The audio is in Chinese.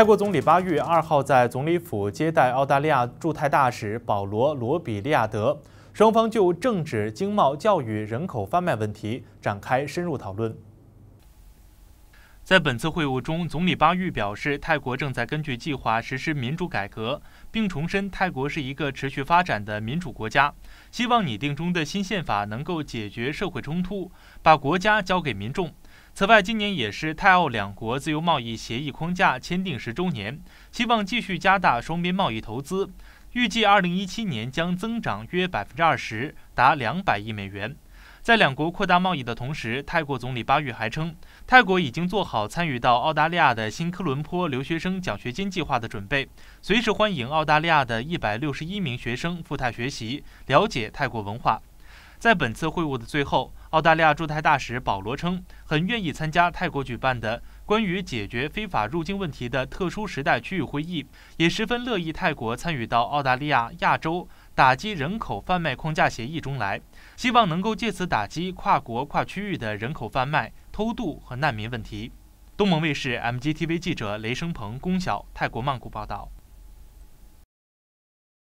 泰国总理巴育二号在总理府接待澳大利亚驻泰大使保罗·罗比利亚德，双方就政治、经贸、教育、人口贩卖问题展开深入讨论。在本次会晤中，总理巴育表示，泰国正在根据计划实施民主改革，并重申泰国是一个持续发展的民主国家，希望拟定中的新宪法能够解决社会冲突，把国家交给民众。此外，今年也是泰澳两国自由贸易协议框架签订十周年，希望继续加大双边贸易投资，预计二零一七年将增长约百分之二十，达两百亿美元。在两国扩大贸易的同时，泰国总理巴育还称，泰国已经做好参与到澳大利亚的新科伦坡留学生奖学金计划的准备，随时欢迎澳大利亚的一百六十一名学生赴泰学习，了解泰国文化。在本次会晤的最后。澳大利亚驻泰大使保罗称，很愿意参加泰国举办的关于解决非法入境问题的特殊时代区域会议，也十分乐意泰国参与到澳大利亚亚洲打击人口贩卖框架协议中来，希望能够借此打击跨国跨区域的人口贩卖、偷渡和难民问题。东盟卫视 MGTV 记者雷生鹏、龚晓，泰国曼谷报道。